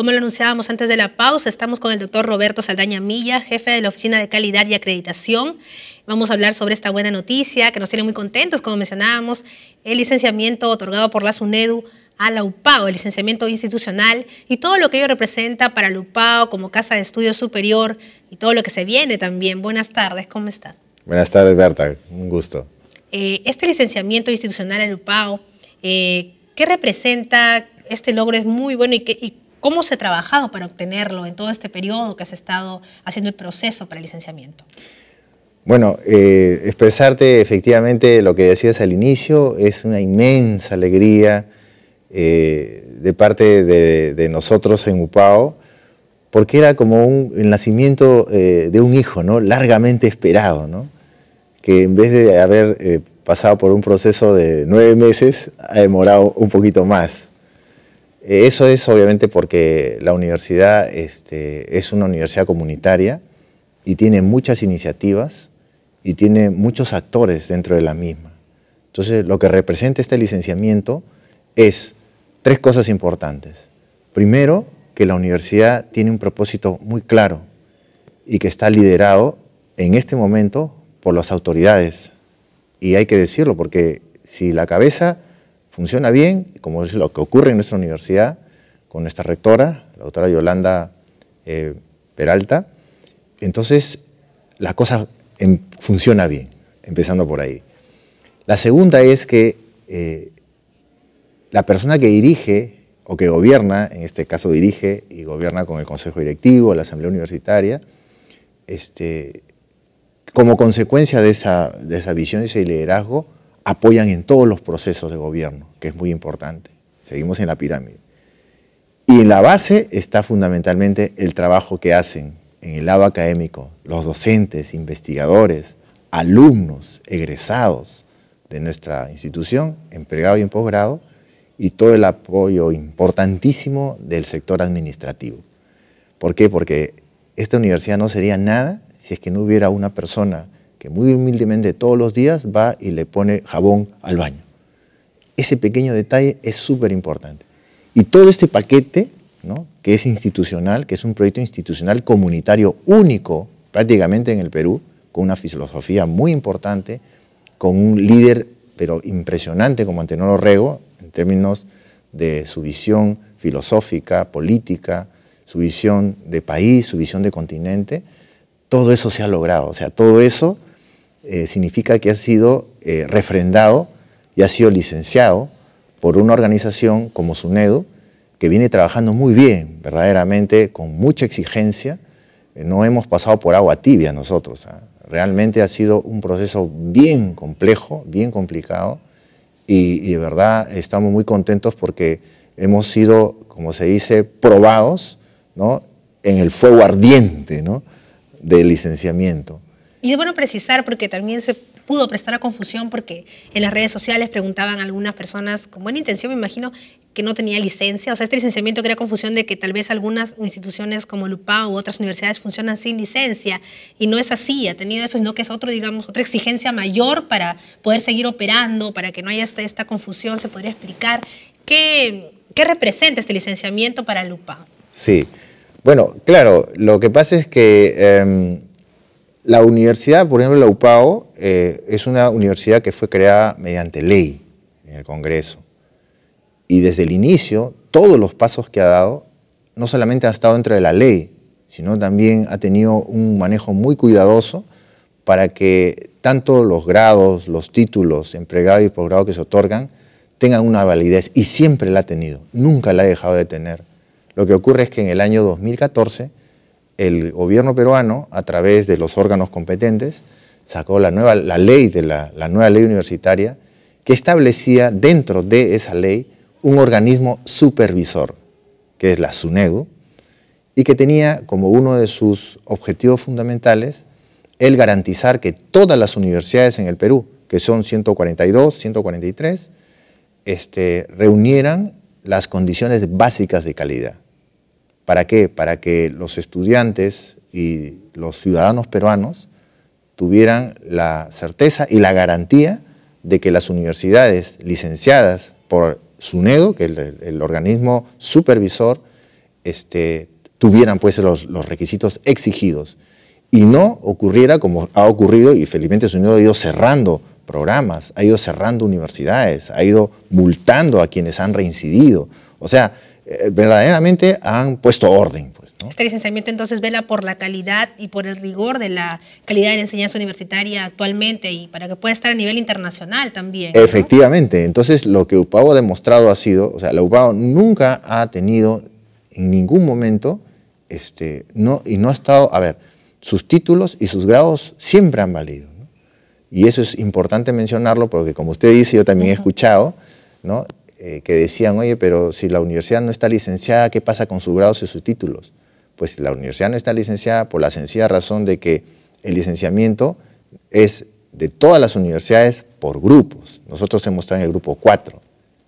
Como lo anunciábamos antes de la pausa, estamos con el doctor Roberto Saldaña Milla, jefe de la Oficina de Calidad y Acreditación. Vamos a hablar sobre esta buena noticia que nos tiene muy contentos, como mencionábamos, el licenciamiento otorgado por la SUNEDU a la UPAO, el licenciamiento institucional y todo lo que ello representa para la UPAO como Casa de Estudio Superior y todo lo que se viene también. Buenas tardes, ¿cómo están? Buenas tardes, Berta, un gusto. Eh, este licenciamiento institucional en la UPAO, eh, ¿qué representa? Este logro es muy bueno y, que, y ¿Cómo se ha trabajado para obtenerlo en todo este periodo que has estado haciendo el proceso para el licenciamiento? Bueno, eh, expresarte efectivamente lo que decías al inicio es una inmensa alegría eh, de parte de, nosotros en UPAO, porque era como un, el nacimiento eh, de un hijo, ¿no? Largamente esperado, Que en vez de haber pasado por un proceso de nueve meses, ha demorado un poquito más. Eh, eso es obviamente porque la universidad este, es una universidad comunitaria y tiene muchas iniciativas y tiene muchos actores dentro de la misma. Entonces, lo que representa este licenciamiento es tres cosas importantes. Primero, que la universidad tiene un propósito muy claro y que está liderado en este momento por las autoridades. Y hay que decirlo porque si la cabeza funciona bien, como es lo que ocurre en nuestra universidad, con nuestra rectora, la doctora Yolanda eh, Peralta, entonces la cosa funciona bien, empezando por ahí. La segunda es que eh, la persona que dirige o que gobierna, en este caso dirige y gobierna con el Consejo Directivo, la Asamblea Universitaria, este, como consecuencia de esa visión y ese liderazgo, apoyan en todos los procesos de gobierno, que es muy importante. Seguimos en la pirámide. Y en la base está fundamentalmente el trabajo que hacen en el lado académico los docentes, investigadores, alumnos, egresados de nuestra institución, en y en posgrado, y todo el apoyo importantísimo del sector administrativo. ¿Por qué? Porque esta universidad no sería nada si es que no hubiera una persona que muy humildemente todos los días va y le pone jabón al baño. Ese pequeño detalle es súper importante. Y todo este paquete, que es institucional, que es un proyecto institucional comunitario único prácticamente en el Perú, con una filosofía muy importante, con un líder pero impresionante como Antenor Rego, en términos de su visión filosófica, política, su visión de país, su visión de continente, todo eso se ha logrado. O sea, todo eso eh, significa que ha sido eh, refrendado y ha sido licenciado por una organización como SUNEDU, que viene trabajando muy bien, verdaderamente, con mucha exigencia. Eh, no hemos pasado por agua tibia nosotros. Ah. Realmente ha sido un proceso bien complejo, bien complicado, y, de verdad estamos muy contentos porque hemos sido, como se dice, probados en el fuego ardiente del licenciamiento. Y es bueno precisar porque también se pudo prestar a confusión porque en las redes sociales preguntaban algunas personas con buena intención, me imagino, que no tenía licencia. O sea, este licenciamiento crea confusión de que tal vez algunas instituciones como LUPA u otras universidades funcionan sin licencia y no es así, ha tenido eso, sino que es otro, digamos, otra exigencia mayor para poder seguir operando, para que no haya este, esta, confusión. ¿Se podría explicar qué, qué representa este licenciamiento para LUPA? Sí. Bueno, claro, lo que pasa es que... Em, la universidad, por ejemplo, la UPAO, eh, es una universidad que fue creada mediante ley en el Congreso. Y desde el inicio, todos los pasos que ha dado, no solamente ha estado dentro de la ley, sino también ha tenido un manejo muy cuidadoso para que tanto los grados, los títulos en pregrado y posgrado que se otorgan tengan una validez y siempre la ha tenido, nunca la ha dejado de tener. Lo que ocurre es que en el año 2014 el gobierno peruano, a través de los órganos competentes, sacó la nueva la ley de la, nueva ley universitaria que establecía dentro de esa ley un organismo supervisor, que es la SUNEDU, y que tenía como uno de sus objetivos fundamentales el garantizar que todas las universidades en el Perú, que son 142, 143, este, reunieran las condiciones básicas de calidad. ¿Para qué? Para que los estudiantes y los ciudadanos peruanos tuvieran la certeza y la garantía de que las universidades licenciadas por SUNEDO, que es el, organismo supervisor, este, tuvieran pues los, los, requisitos exigidos y no ocurriera como ha ocurrido y felizmente SUNEDO ha ido cerrando programas, ha ido cerrando universidades, ha ido multando a quienes han reincidido. O sea, eh, verdaderamente han puesto orden. Pues, este licenciamiento entonces vela por la calidad y por el rigor de la calidad de la enseñanza universitaria actualmente y para que pueda estar a nivel internacional también. Efectivamente, entonces lo que UPAO ha demostrado ha sido, o sea, la UPAO nunca ha tenido en ningún momento, este, no, y no ha estado, a ver, sus títulos y sus grados siempre han valido. Y eso es importante mencionarlo porque como usted dice, yo también he escuchado, ¿no? Eh, que decían, oye, pero si la universidad no está licenciada, ¿qué pasa con sus grados y sus títulos? Pues la universidad no está licenciada por la sencilla razón de que el licenciamiento es de todas las universidades por grupos. Nosotros hemos estado en el grupo 4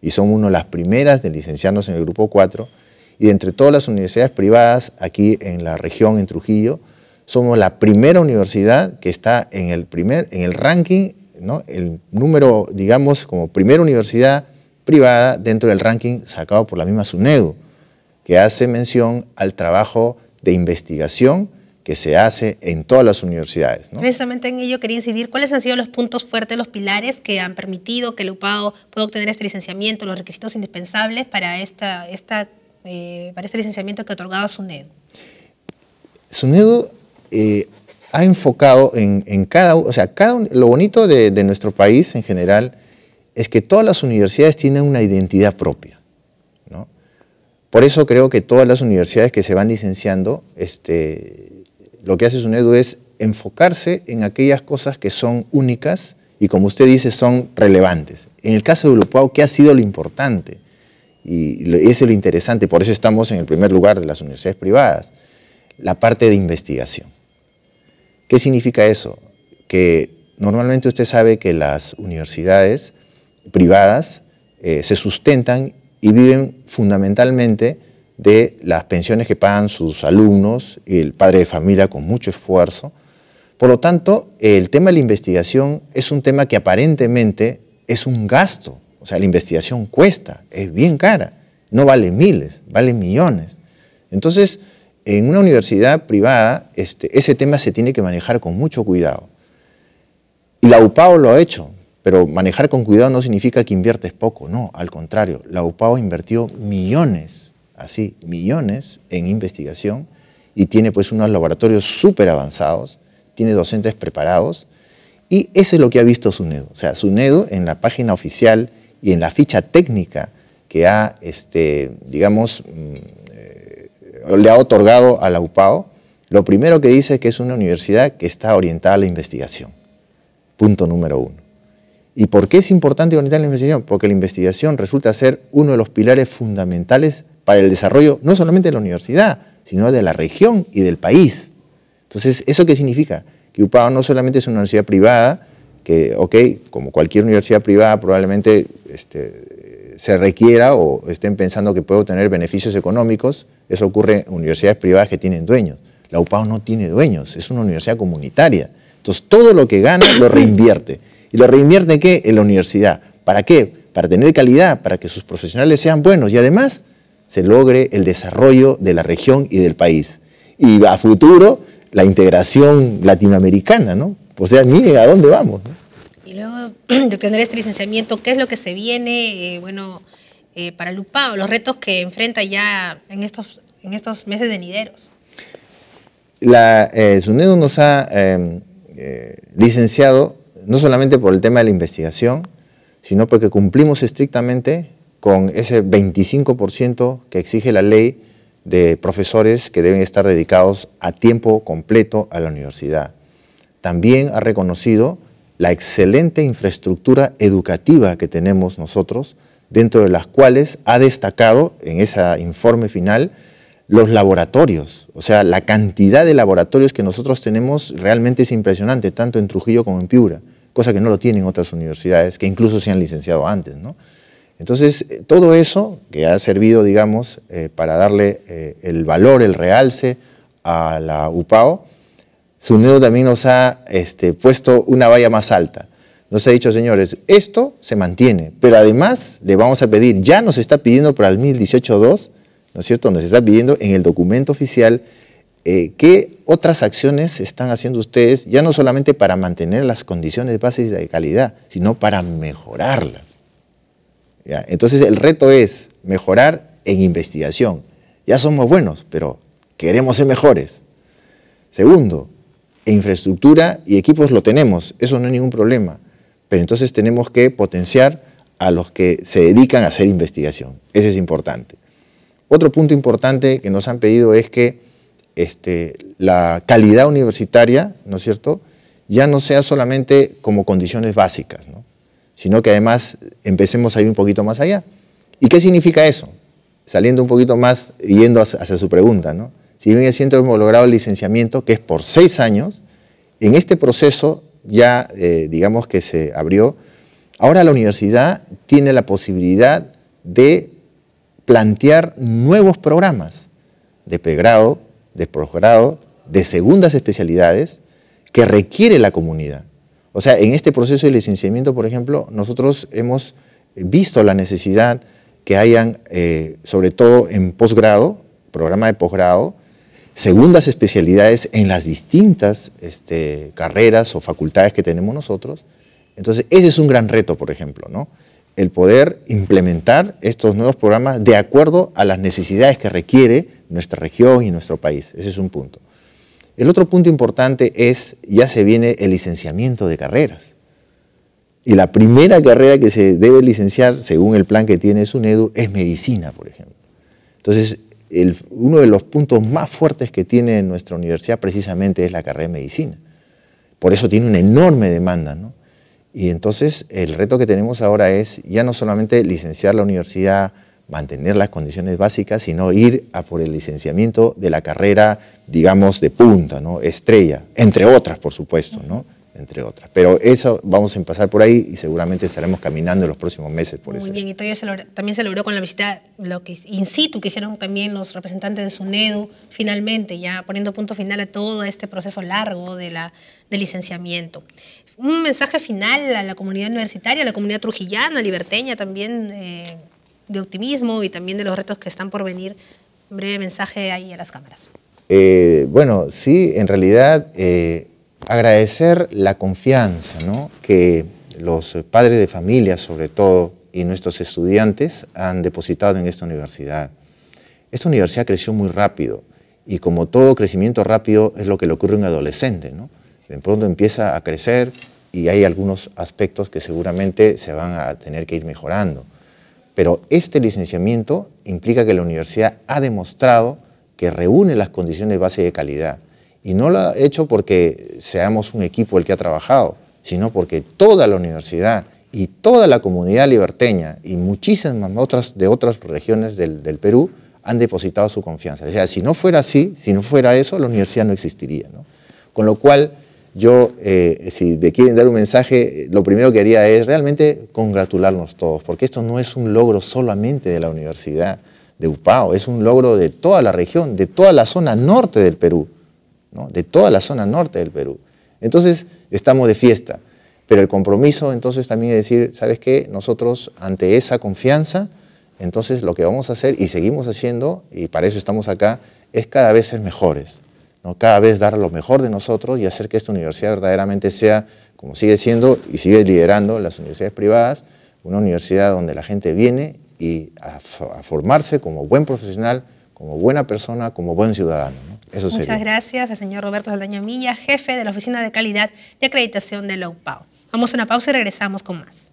y somos una de las primeras de licenciarnos en el grupo 4 y de entre todas las universidades privadas aquí en la región, en Trujillo, somos la primera universidad que está en el, primer, en el ranking, el número, digamos, como primera universidad privada dentro del ranking sacado por la misma SUNEDU, que hace mención al trabajo de investigación que se hace en todas las universidades. Precisamente en ello quería incidir, ¿cuáles han sido los puntos fuertes, los pilares que han permitido que el UPAO pueda obtener este licenciamiento, los requisitos indispensables para, eh, este licenciamiento que otorgaba SUNEDU? SUNEDU eh, ha enfocado en, cada, o sea, lo bonito de, de nuestro país en general es que todas las universidades tienen una identidad propia. Por eso creo que todas las universidades que se van licenciando, este, lo que hace SUNEDU es enfocarse en aquellas cosas que son únicas y como usted dice, son relevantes. En el caso de Ulupau, ¿qué ha sido lo importante? Y ese es lo interesante, por eso estamos en el primer lugar de las universidades privadas, la parte de investigación. ¿Qué significa eso? Que normalmente usted sabe que las universidades privadas eh, se sustentan y viven fundamentalmente de las pensiones que pagan sus alumnos y el padre de familia con mucho esfuerzo. Por lo tanto, el tema de la investigación es un tema que aparentemente es un gasto. O sea, la investigación cuesta, es bien cara, no vale miles, vale millones. Entonces, en una universidad privada, este, ese tema se tiene que manejar con mucho cuidado. Y la UPAO lo ha hecho. Pero manejar con cuidado no significa que inviertes poco, no, al contrario, la UPAO invirtió millones, así, millones en investigación y tiene pues unos laboratorios súper avanzados, tiene docentes preparados y eso es lo que ha visto SUNEDO. O sea, SUNEDO en la página oficial y en la ficha técnica que ha, este, digamos, mm, eh, le ha otorgado a la UPAO, lo primero que dice es que es una universidad que está orientada a la investigación. Punto número uno. ¿Y por qué es importante orientar la investigación? Porque la investigación resulta ser uno de los pilares fundamentales para el desarrollo no solamente de la universidad, sino de la región y del país. Entonces, ¿eso qué significa? Que UPAO no solamente es una universidad privada, que, ok, como cualquier universidad privada probablemente este, se requiera o estén pensando que puede obtener beneficios económicos, eso ocurre en universidades privadas que tienen dueños. La UPAO no tiene dueños, es una universidad comunitaria. Entonces, todo lo que gana lo reinvierte. ¿Y lo reinvierten qué? En la universidad. ¿Para qué? Para tener calidad, para que sus profesionales sean buenos y además se logre el desarrollo de la región y del país. Y a futuro, la integración latinoamericana, ¿no? O sea, mire a dónde vamos. Y luego de obtener este licenciamiento, ¿qué es lo que se viene, eh, bueno, eh, para Lupao, los retos que enfrenta ya en estos, en estos meses venideros? La eh, nos ha em, eh, licenciado no solamente por el tema de la investigación, sino porque cumplimos estrictamente con ese 25% que exige la ley de profesores que deben estar dedicados a tiempo completo a la universidad. También ha reconocido la excelente infraestructura educativa que tenemos nosotros, dentro de las cuales ha destacado en ese informe final los laboratorios. O sea, la cantidad de laboratorios que nosotros tenemos realmente es impresionante, tanto en Trujillo como en Piura cosa que no lo tienen otras universidades, que incluso se han licenciado antes. ¿no? Entonces, eh, todo eso que ha servido, digamos, eh, para darle eh, el valor, el realce a la UPAO, unido también nos ha este, puesto una valla más alta. Nos ha dicho, señores, esto se mantiene, pero además le vamos a pedir, ya nos está pidiendo para el 2018-2, ¿no es cierto? Nos está pidiendo en el documento oficial eh, ¿qué otras acciones están haciendo ustedes, ya no solamente para mantener las condiciones básicas de calidad, sino para mejorarlas? Entonces el reto es mejorar en investigación. Ya somos buenos, pero queremos ser mejores. Segundo, infraestructura y equipos lo tenemos, eso no es ningún problema, pero entonces tenemos que potenciar a los que se dedican a hacer investigación, eso es importante. Otro punto importante que nos han pedido es que este, la calidad universitaria, ¿no es cierto?, ya no sea solamente como condiciones básicas, sino que además empecemos a ir un poquito más allá. ¿Y qué significa eso? Saliendo un poquito más, yendo hacia, su pregunta, ¿no? Si bien es cierto, hemos logrado el licenciamiento, que es por seis años, en este proceso ya, eh, digamos que se abrió, ahora la universidad tiene la posibilidad de plantear nuevos programas de pregrado, de posgrado, de segundas especialidades que requiere la comunidad. O sea, en este proceso de licenciamiento, por ejemplo, nosotros hemos visto la necesidad que hayan, eh, sobre todo en posgrado, programa de posgrado, segundas especialidades en las distintas este, carreras o facultades que tenemos nosotros. Entonces, ese es un gran reto, por ejemplo, ¿no? el poder implementar estos nuevos programas de acuerdo a las necesidades que requiere nuestra región y nuestro país. Ese es un punto. El otro punto importante es, ya se viene el licenciamiento de carreras. Y la primera carrera que se debe licenciar, según el plan que tiene SUNEDU, es medicina, por ejemplo. Entonces, uno de los puntos más fuertes que tiene nuestra universidad precisamente es la carrera de medicina. Por eso tiene una enorme demanda, Y entonces el reto que tenemos ahora es ya no solamente licenciar la universidad mantener las condiciones básicas, y no ir a por el licenciamiento de la carrera, digamos, de punta, ¿no? Estrella, entre otras, por supuesto, ¿no? Entre otras. Pero eso vamos a empezar por ahí y seguramente estaremos caminando en los próximos meses por eso. Muy bien, y todavía también se logró con la visita lo que in situ que hicieron también los representantes de SUNEDU, finalmente, ya poniendo punto final a todo este proceso largo de, la, licenciamiento un mensaje final a la comunidad universitaria, a la comunidad trujillana, liberteña también, eh, de optimismo y también de los retos que están por venir. breve mensaje ahí a las cámaras. Eh, bueno, sí, en realidad eh, agradecer la confianza que los padres de familia, sobre todo, y nuestros estudiantes han depositado en esta universidad. Esta universidad creció muy rápido y como todo crecimiento rápido es lo que le ocurre a un adolescente. De pronto empieza a crecer y hay algunos aspectos que seguramente se van a tener que ir mejorando. Pero este licenciamiento implica que la universidad ha demostrado que reúne las condiciones base de calidad. Y no lo ha hecho porque seamos un equipo el que ha trabajado, sino porque toda la universidad y toda la comunidad liberteña y muchísimas otras de otras regiones del, Perú han depositado su confianza. O sea, si no fuera así, si no fuera eso, la universidad no existiría. ¿no? Con lo cual, yo, eh, si me quieren dar un mensaje, lo primero que haría es realmente congratularnos todos, porque esto no es un logro solamente de la universidad de UPAO, es un logro de toda la región, de toda la zona norte del Perú, de toda la zona norte del Perú. Entonces, estamos de fiesta, pero el compromiso entonces también es decir, ¿sabes qué? Nosotros ante esa confianza, entonces lo que vamos a hacer y seguimos haciendo, y para eso estamos acá, es cada vez ser mejores cada vez dar lo mejor de nosotros y hacer que esta universidad verdaderamente sea, como sigue siendo y sigue liderando las universidades privadas, una universidad donde la gente viene y a, formarse como buen profesional, como buena persona, como buen ciudadano. Eso Muchas gracias al señor Roberto Saldaña Milla, jefe de la Oficina de Calidad y Acreditación de la UPAO. Vamos a una pausa y regresamos con más.